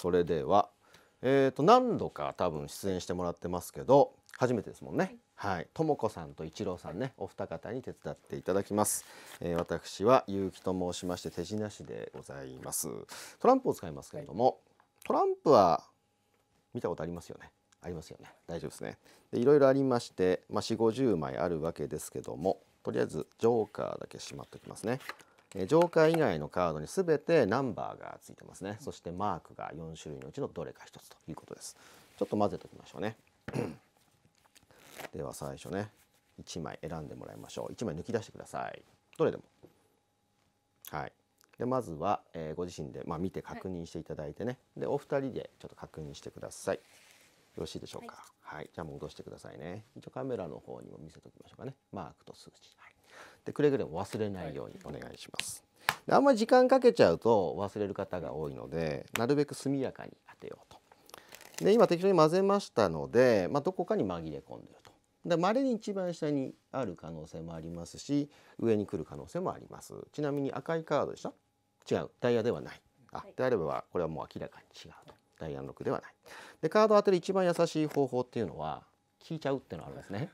それでは、えー、と何度か多分出演してもらってますけど初めてですもんね。はい、ともこさんと一郎さんね、お二方に手伝っていただきます。えー、私はゆうと申しまして、手品師でございます。トランプを使いますけれども、はい、トランプは見たことありますよね。ありますよね。大丈夫ですね。で、いろいろありまして、まあ、四五十枚あるわけですけども、とりあえずジョーカーだけしまっておきますね。えー、ジ以外のカードに全てナンバーがついてますねそしてマークが4種類のうちのどれか1つということですちょっと混ぜておきましょうね では最初ね1枚選んでもらいましょう1枚抜き出してくださいどれでもはいでまずは、えー、ご自身で、まあ、見て確認していただいてね、はい、でお二人でちょっと確認してくださいよろしいでしょうか、はい、はい、じゃあ戻してくださいね一応カメラの方にも見せときましょうかねマークと数字、はい、でくれぐれも忘れないようにお願いします、であんまり時間かけちゃうと忘れる方が多いのでなるべく速やかに当てようとで今適当に混ぜましたので、まあ、どこかに紛れ込んでるとで稀に一番下にある可能性もありますし上に来る可能性もありますちなみに赤いカードでした違うダイヤではないあ、はい、であればこれはもう明らかに違うとダイヤの6ではない。でカード当てる一番優しい方法っていうのは聞いちゃうっていうのがあるんですね。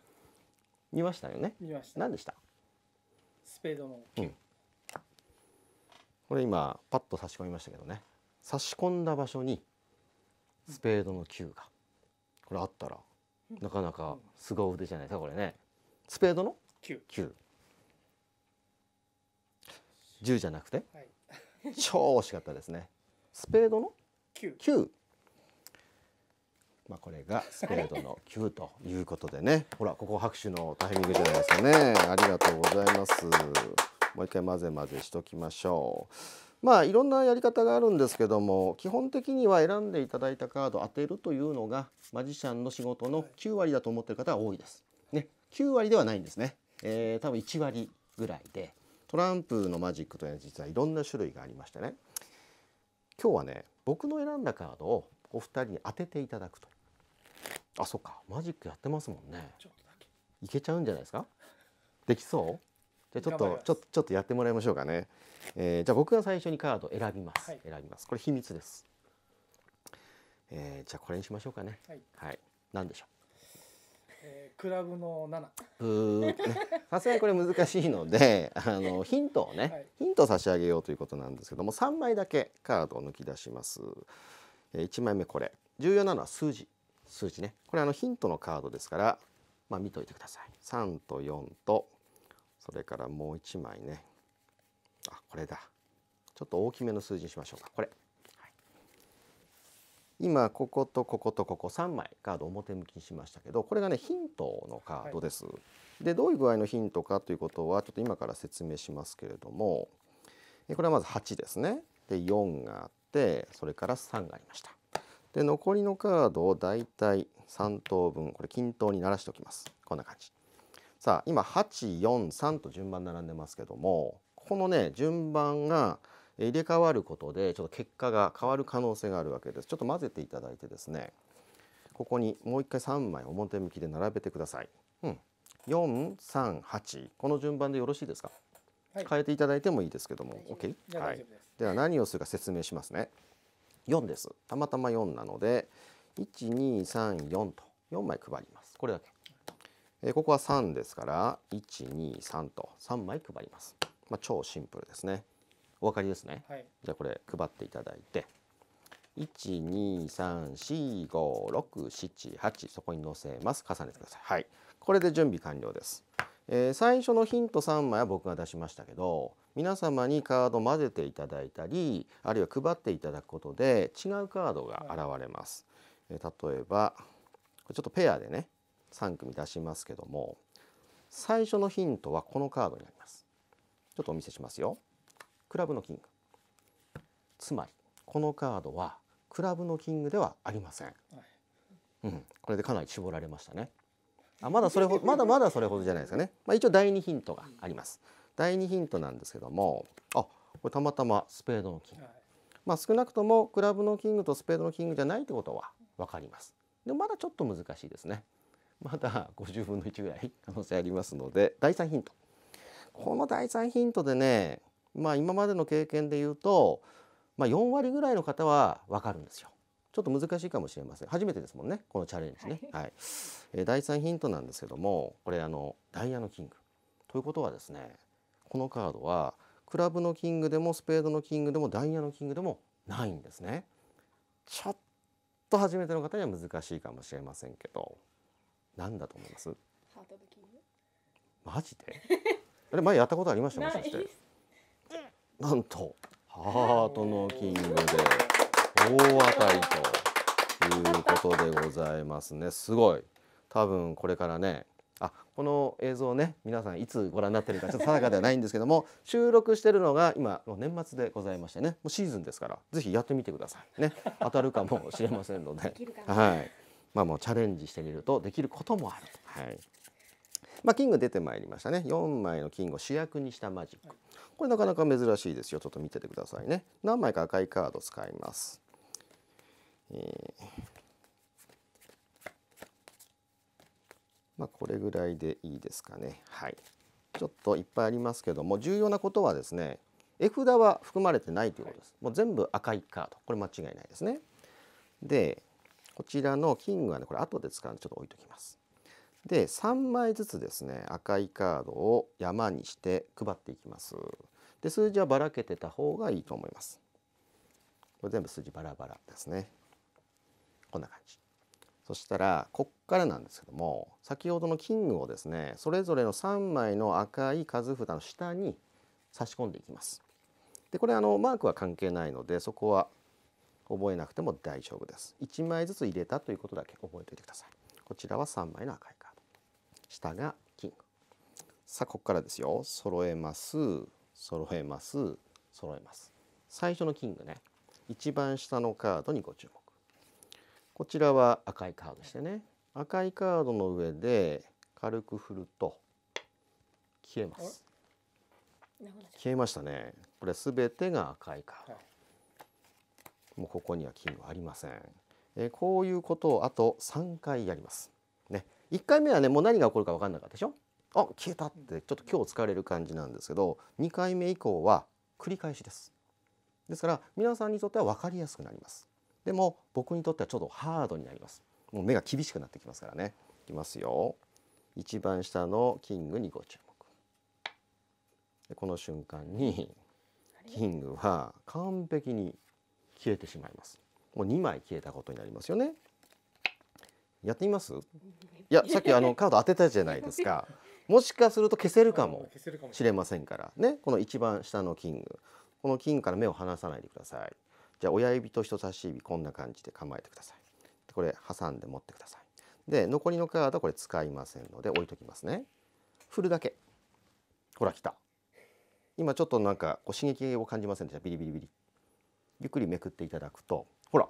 見ましたよね。見ました。何でした。スペードの。うん。これ今パッと差し込みましたけどね。差し込んだ場所にスペードの9が、これあったらなかなか凄腕じゃないですかこれね。スペードの9。9。10じゃなくて、はい、超惜しかったですね。スペードの9。まあこれがスペードの9ということでね。ほらここ拍手のタイミングじゃないですかね。ありがとうございます。もう一回混ぜ混ぜしときましょう。まあいろんなやり方があるんですけども基本的には選んでいただいたカードを当てるというのがマジシャンの仕事の9割だと思ってる方が多いです。ね9割ではないんですね。えー、多分1割ぐらいでトランプのマジックというのは実はいろんな種類がありましてね今日はね僕の選んだカードをお二人に当てていただくとあそっかマジックやってますもんねいけちゃうんじゃないですかできそうじゃちょっとちょっとちょっとやってもらいましょうかね、えー、じゃあ僕が最初にカードを選びます、はい、選びますこれ秘密です、えー、じゃあこれにしましょうかねはい、はい、何でしょうえクラブの7。さすがにこれ難しいので、あのヒントをね、はい、ヒントを差し上げようということなんですけども、3枚だけカードを抜き出します。え1枚目これ、重要なのは数字、数字ね。これあのヒントのカードですから、まあ見といてください。3と4と、それからもう1枚ね。あ、これだ。ちょっと大きめの数字にしましょうか。これ。今こことこことここ3枚カード表向きにしましたけどこれがねヒントのカードです。はい、でどういう具合のヒントかということはちょっと今から説明しますけれどもこれはまず8ですね。で4があってそれから3がありました。で残りのカードをだいたい3等分これ均等にならしておきます。こんな感じ。さあ今843と順番並んでますけどもこのね順番が入れ替わることでちょっと結果が変わる可能性があるわけですちょっと混ぜていただいてですねここにもう一回3枚表向きで並べてください、うん、438この順番でよろしいですか、はい、変えていただいてもいいですけども OK で,、はい、では何をするか説明しますね4ですたまたま4なので1234と4枚配りますこれだけえここは3ですから123と3枚配ります、まあ、超シンプルですねお分かりですね、はい、じゃあこれ配っていただいて1234567 8そこに載せます重ねてくださいはいこれで準備完了です、えー、最初のヒント3枚は僕が出しましたけど皆様にカード混ぜていただいたりあるいは配っていただくことで違うカードが現れます、はい、例えばちょっとペアでね3組出しますけども最初のヒントはこのカードになりますちょっとお見せしますよクラブのキングつまりこのカードはクラブのキングではありません、はい、うん、これでかなり絞られましたねあまだそれほ まだまだそれほどじゃないですかね、まあ、一応第2ヒントがあります、第2ヒントなんですけどもあこれたまたまスペードのキング、はい、まあ、少なくともクラブのキングとスペードのキングじゃないってことは分かりますでもまだちょっと難しいですねまだ50分の1ぐらい可能性ありますので第3ヒントこの第3ヒントでねまあ、今までの経験で言うと、まあ、4割ぐらいの方は分かるんですよ。ちょっと難しいかもしれません初めてですもんねこのチャレンジね。はい、はい、えー、第3ヒントなんですけどもこれあのダイヤのキング。ということはですねこのカードはクラブのキングでもスペードのキングでもダイヤのキングでもないんですね。ちょっと初めての方には難しいかもしれませんけどなんだと思いますハートのキング。マジであれ前やったことありましたもしかしてなんとハートのキングで大当たりということでございますねすごい多分これからねあこの映像ね皆さんいつご覧になってるかちょっと定かではないんですけども収録してるのが今年末でございましてねもうシーズンですから是非やってみてくださいね当たるかもしれませんのではいまあもうチャレンジしてみるとできることもあると。はいまあ、キング出てまいりましたね4枚のキングを主役にしたマジックこれなかなか珍しいですよちょっと見ててくださいね何枚か赤いカード使います、えー、まあ、これぐらいでいいですかねはいちょっといっぱいありますけども重要なことはですね絵札は含まれてないということです。もう全部赤いカード。これ間違いないですね。で、こちらのキングはね、これ後で使うんでちょっと置いときます。で3枚ずつですね赤いカードを山にして配っていきますで数字はばらけてた方がいいと思いますこれ全部数字バラバラですねこんな感じそしたらこっからなんですけども先ほどのキングをですねそれぞれの3枚の赤い数札の下に差し込んでいきますでこれあのマークは関係ないのでそこは覚えなくても大丈夫です1枚ずつ入れたということだけ覚えておいてくださいこちらは3枚の赤い下がキングさあここからですよ揃えます揃えます揃えます最初のキングね一番下のカードにご注目こちらは赤いカードしてね赤いカードの上で軽く振ると消えます消えましたねこれすべてが赤いカード、もうここには金はありませんえこういうことをあと3回やりますね1回目はねもう何が起こるか分かんなかったでしょあ消えたってちょっと今日疲れる感じなんですけど2回目以降は繰り返しですですから皆さんにとっては分かりやすくなりますでも僕にとってはちょっとハードになりますもう目が厳しくなってきますからねいきますよ一番下のキングにご注目でこの瞬間にキングは完璧に消えてしまいますもう2枚消えたことになりますよねやってみますいやさっきあのカード当てたじゃないですか もしかすると消せるかもしれませんからねこの一番下のキングこのキングから目を離さないでくださいじゃあ親指と人差し指こんな感じで構えてくださいこれ挟んで持ってくださいで残りのカードはこれ使いませんので置いときますね振るだけほら来た今ちょっとなんかこう刺激を感じませんでしたビリビリビリゆっくりめくっていただくとほら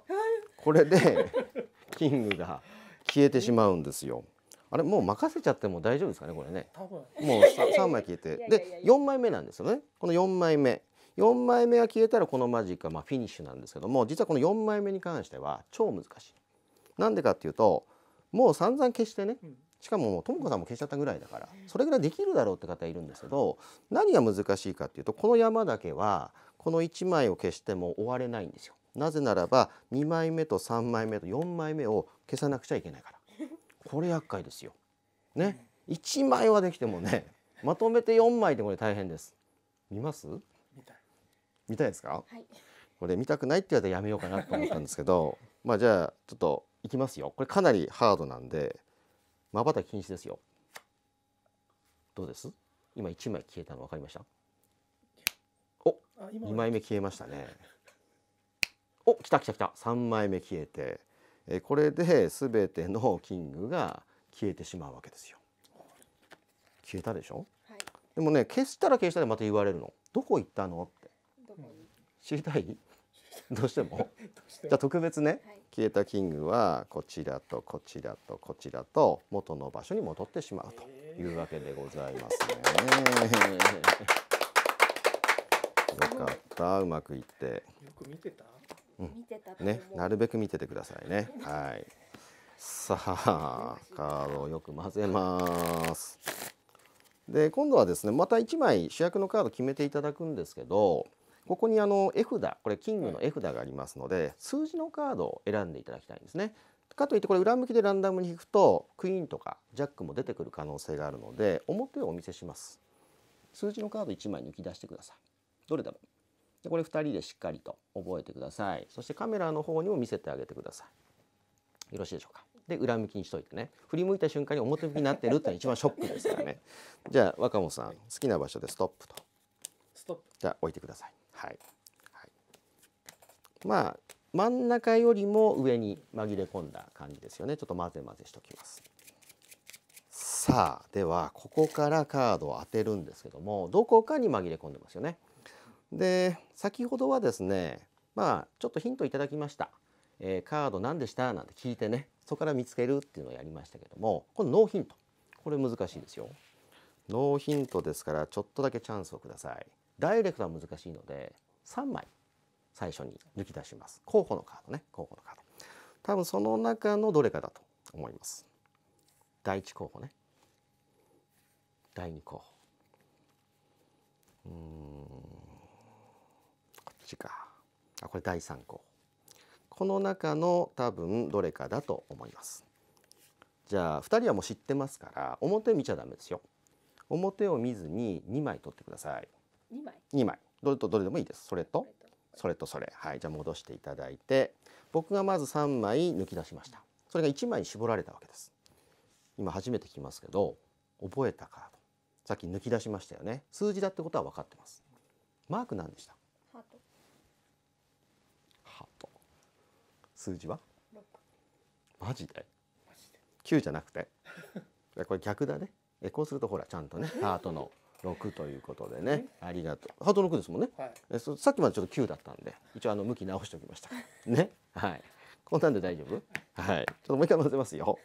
これで キングが消えてしまうんですよ。あれもう任せちゃっても大丈夫ですかねこれね。もう 3, 枚消えてで4枚目なんですよね。この4枚目4枚目が消えたらこのマジックはまフィニッシュなんですけども実はこの4枚目に関しては超難しい。なんでかっていうともう散々消してねしかももう智子さんも消しちゃったぐらいだからそれぐらいできるだろうって方いるんですけど何が難しいかっていうとこの山だけはこの1枚を消しても終われないんですよ。なぜならば2枚目と3枚目と4枚目を消さなくちゃいけないからこれ厄介ですよ。ね1枚はできてもねまとめて4枚でこれ大変です。見ます見たいですか、はい、これ見たくないって言われたらやめようかなと思ったんですけどまあじゃあちょっといきますよこれかなりハードなんでまばたき禁止ですよどうです今1枚消えたの分かりましたおっ2枚目消えましたねお来た来た来た3枚目消えて、えこれで全てのキングが消えてしまうわけですよ。消えたでしょ、はい、でもね消したら消したでまた言われるのどこ行ったのって知りたいどうしてもじゃあ特別ね、はい、消えたキングはこちらとこちらとこちらと元の場所に戻ってしまうというわけでございますね。よかったうまくいって。よく見てたうん、ね、なるべく見ててくださいね。はい。さあ、カードをよく混ぜます。で、今度はですね、また1枚主役のカード決めていただくんですけど、ここにあの絵札、これキングの絵札がありますので、数字のカードを選んでいただきたいんですね。かといってこれ裏向きでランダムに引くとクイーンとかジャックも出てくる可能性があるので表をお見せします数字のカード1枚抜き出してくださいどれだろうでこれ2人でしっかりと覚えてくださいそしてカメラの方にも見せてあげてくださいよろしいでしょうかで裏向きにしといてね振り向いた瞬間に表向きになってるってのが一番ショックですからねじゃあ若本さん好きな場所でストップとストップじゃあ置いてくださいはい、はい、まあ真ん中よりも上に紛れ込んだ感じですよねちょっと混ぜ混ぜしときますさあではここからカードを当てるんですけどもどこかに紛れ込んでますよねで先ほどはですねまあちょっとヒントいただきました、えー、カード何でしたなんて聞いてねそこから見つけるっていうのをやりましたけどもこのノーヒントこれ難しいですよノーヒントですからちょっとだけチャンスをくださいダイレクトは難しいので3枚最初に抜き出します候補のカードね候補のカード多分その中のどれかだと思います第1候補ね第2候補うんちかあこれ第3項この中の多分どれかだと思いますじゃあ2人はもう知ってますから表見ちゃダメですよ表を見ずに2枚取ってください2枚 ,2 枚どれとどれでもいいですそれとそれとそれはいじゃあ戻していただいて僕がまず3枚抜き出しましたそれが1枚に絞られたわけです今初めて聞きますけど覚えたカードさっき抜き出しましたよね数字だってことは分かってますマーク何でした数字はマジで9じゃなくて これ逆だねえこうするとほらちゃんとねハートの6ということでねありがとうハート6ですもんね、はい、えそさっきまでちょっと9だったんで一応あの向き直しておきました ねはいこんなんで大丈夫はいちょっともう一回混ぜますよ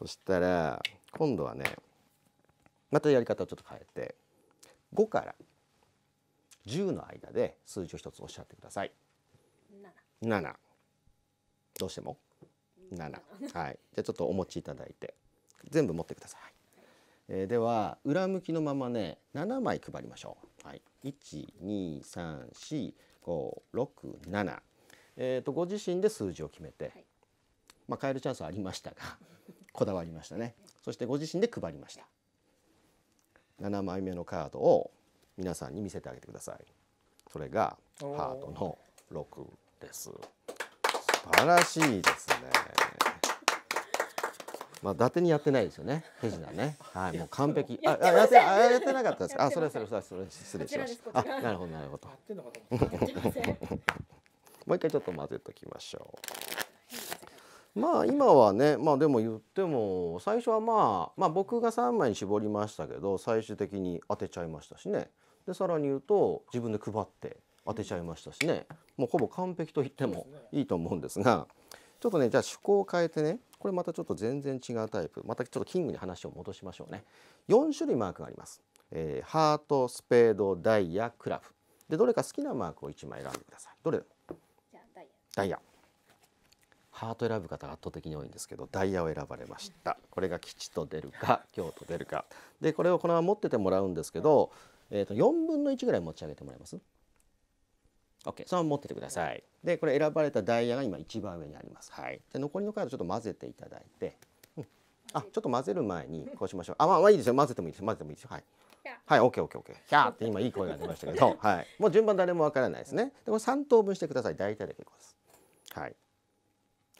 そしたら今度はねまたやり方をちょっと変えて5から10の間で数字を1つおっしゃってください。7どうしても7はいじゃあちょっとお持ちいただいて全部持ってください、えー、では裏向きのままね7枚配りましょう、はい、1234567えーと、とご自身で数字を決めて、はい、まあ、変えるチャンスはありましたが こだわりましたねそしてご自身で配りました7枚目のカードを皆さんに見せてあげてくださいそれがハートの6です素晴らしいですねまあ伊達にやってないですよね手品ねはいもう完璧ああやってあやってなかったですあそれそれそれそれ失礼しましたあなるほどなるほどもう一回ちょっと混ぜときましょうまあ今はねまあでも言っても最初はまあまあ僕が三枚に絞りましたけど最終的に当てちゃいましたしねでさらに言うと自分で配って当てちゃいましたしねもうほぼ完璧と言ってもいいと思うんですがちょっとねじゃあ趣向を変えてねこれまたちょっと全然違うタイプまたちょっとキングに話を戻しましょうね4種類マークがあります、えー、ハートスペードダイヤクラブでどれか好きなマークを1枚選んでくださいどれじゃダイヤダイヤハート選ぶ方が圧倒的に多いんですけどダイヤを選ばれましたこれが吉と出るか京と出るかでこれをこのまま持っててもらうんですけど、えー、と4分の1ぐらい持ち上げてもらいます OK そのまま持っててくださいでこれ選ばれたダイヤが今一番上にあります、はい、で残りのカードちょっと混ぜていただいて、うん、あちょっと混ぜる前に こうしましょうあまあまあいいですよ混ぜてもいいです混ぜてもいいですよはいはい、オッケー、オッケー、オッケー、ひゃーって今いい声が出ましたけど、はい、もう順番誰もわからないですね。で、これ三等分してください。大体で結構です。はい。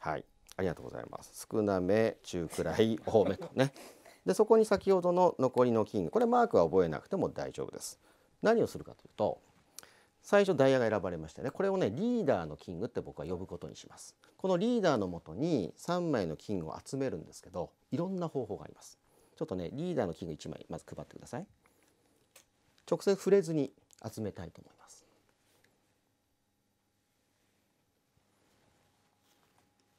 はい、ありがとうございます。少なめ、中くらい、多めとね。で、そこに先ほどの残りの金、これマークは覚えなくても大丈夫です。何をするかというと、最初ダイヤが選ばれましたねこれをねリーダーのキングって僕は呼ぶことにしますこのリーダーのもとに3枚のキングを集めるんですけどいろんな方法がありますちょっとねリーダーのキング1枚まず配ってください直接触れずに集めたいと思います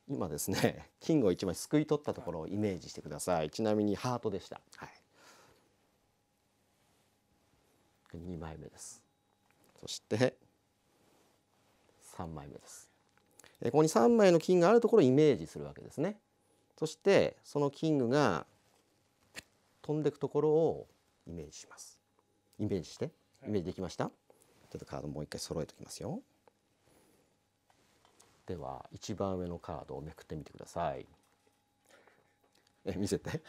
今ですね キングを1枚すくい取ったところをイメージしてくださいちなみにハートでした、はい、2枚目ですそして3枚目です。ここに3枚の金があるところをイメージするわけですね。そしてそのキングが飛んでいくところをイメージします。イメージしてイメージできました、はい、ちょっとカードもう一回揃えておきますよ。では一番上のカードをめくってみてください。え見せて。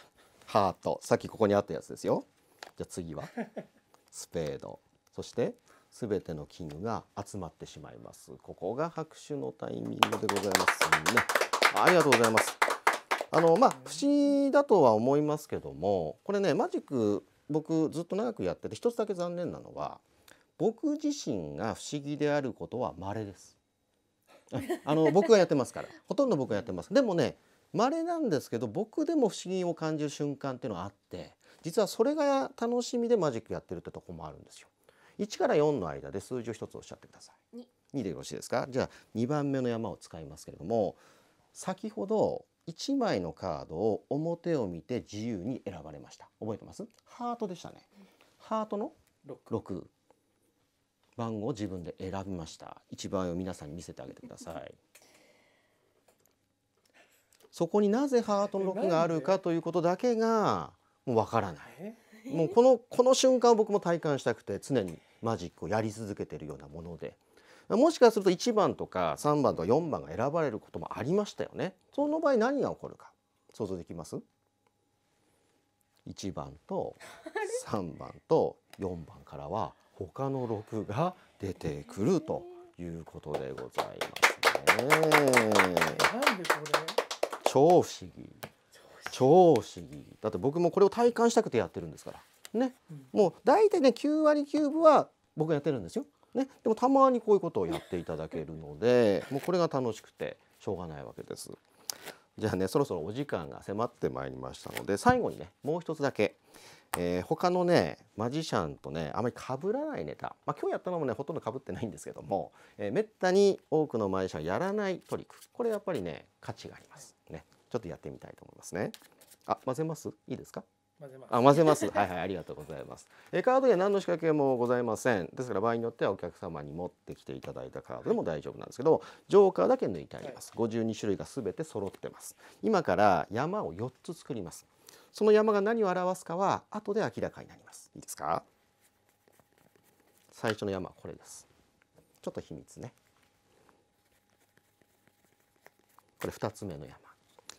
ハートさっきここにあったやつですよ。じゃあ次は スペードそしてすべての器具が集まってしまいますここが拍手のタイミングでございますねありがとうございますあのまあ不思議だとは思いますけどもこれねマジック僕ずっと長くやってて一つだけ残念なのは僕自身が不思議であることは稀です あの僕がやってますからほとんど僕がやってますでもね稀なんですけど僕でも不思議を感じる瞬間っていうのはあって実はそれが楽しみでマジックやってるってとこもあるんですよ1から4の間で数字を1つおっしゃってください 2, 2でよろしいですかじゃあ2番目の山を使いますけれども先ほど1枚のカードを表を見て自由に選ばれました覚えてますハートでしたね、ハートの 6, 6番号自分で選びました1番を皆さんに見せてあげてくださいそこになぜハートの6があるかということだけがもうわからないもうこのこの瞬間僕も体感したくて常にマジックをやり続けているようなものでもしかすると1番とか3番とか4番が選ばれることもありましたよね。その場合何が起こるか想像できます ?1 番と3 番と4番からは他の6が出てくるということでございますね。超不思議超不思議だって僕もこれを体感したくてやってるんですからね、もう大体ね9割9分は僕やってるんですよ。ね、でもたまにこういうことをやっていただけるので もうこれが楽しくてしょうがないわけです。じゃあねそろそろお時間が迫ってまいりましたので最後にねもう一つだけ、えー、他のねマジシャンとねあまりかぶらないネタ、まあ、今日やったのもねほとんど被ってないんですけども、えー、めったに多くのマジシャンやらないトリックこれやっぱりね価値がありますねちょっとやってみたいと思いますねあ混ぜますいいですか混ぜますあ混ぜます はいはいありがとうございますえカードには何の仕掛けもございませんですから場合によってはお客様に持ってきていただいたカードでも大丈夫なんですけどジョーカーだけ抜いてあります、はい、52種類が全て揃ってます今から山を4つ作りますその山が何を表すかは後で明らかになりますいいですか最初の山はこれですちょっと秘密ねこれ2つ目の山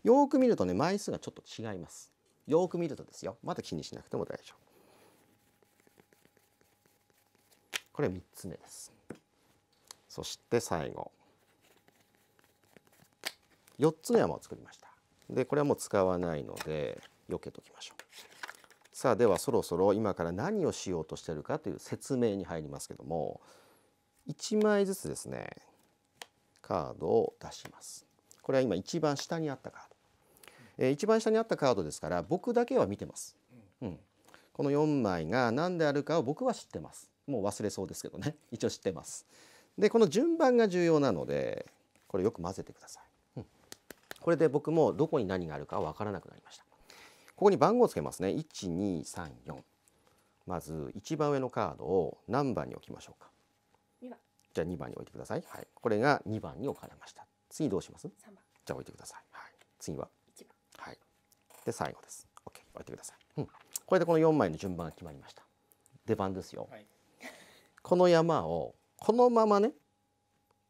よく見るとね枚数がちょっと違いますよく見るとですよまだ気にしなくても大丈夫これ3つ目ですそして最後4つの山を作りましたでこれはもう使わないので避けときましょうさあではそろそろ今から何をしようとしてるかという説明に入りますけども1枚ずつですねカードを出しますこれは今一番下にあったカードえー、一番下にあったカードですから僕だけは見てます、うん、この4枚が何であるかを僕は知ってますもう忘れそうですけどね 一応知ってますでこの順番が重要なのでこれよく混ぜてください、うん、これで僕もどこに何があるかわからなくなりましたここに番号をつけますね1234まず一番上のカードを何番に置きましょうかじゃあ2番に置いてください、はい、これが2番に置かれました次どうしますじゃあ置いてください、はい、次はで最後です OK 置いてください、うん、これでこの4枚の順番が決まりました出番ですよ、はい、この山をこのままね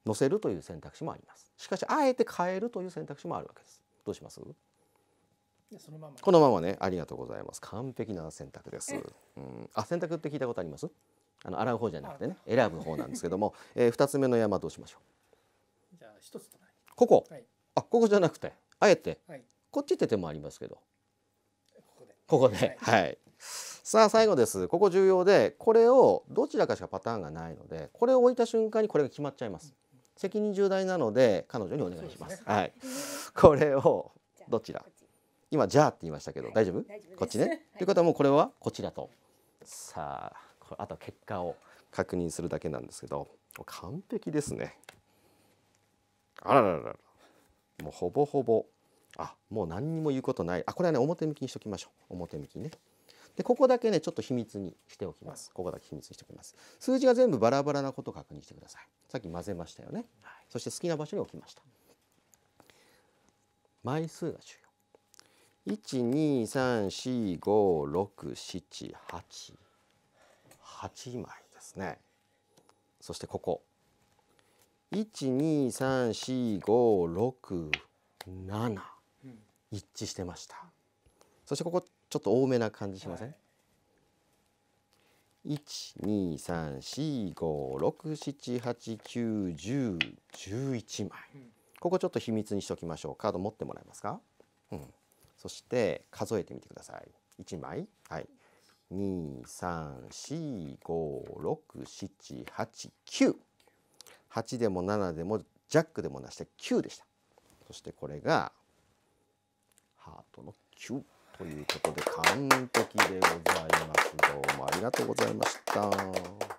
乗せるという選択肢もありますしかしあえて変えるという選択肢もあるわけですどうしますそのままこのままねありがとうございます完璧な選択です、うん、あ選択って聞いたことありますあの洗う方じゃなくてね選ぶ方なんですけども、えー、2つ目の山どうしましょうじゃあ1つここ、はい、あここじゃなくてあえて、はい、こっちって手もありますけどここで、はい、さあ最後です。ここ重要でこれをどちらかしかパターンがないのでこれを置いた瞬間にこれが決まっちゃいます。責任重大なので彼女にお願いします。すね、はい。これをどちら今じゃあって言いましたけど、はい、大丈夫こっちね。はい、ということはもうこれはこちらと。さあこれあと結果を確認するだけなんですけど完璧ですね。あららららもうほぼほぼあもう何にも言うことないあこれはね表向きにしておきましょう表向きねでここだけねちょっと秘密にしておきますここだけ秘密にしておきます数字が全部バラバラなことを確認してくださいさっき混ぜましたよね、はい、そして好きな場所に置きました枚数が重要123456788枚ですねそしてここ1234567一致してましたそしてここちょっと多めな感じしません、はい1234567891011枚、ここちょっと秘密にしておきましょうカード持ってもらえますか、うん、そして数えてみてください1枚はい234567898でも7でもジャックでもなして9でしたそしてこれがハートの9ということで完璧でございます。どうもありがとうございました。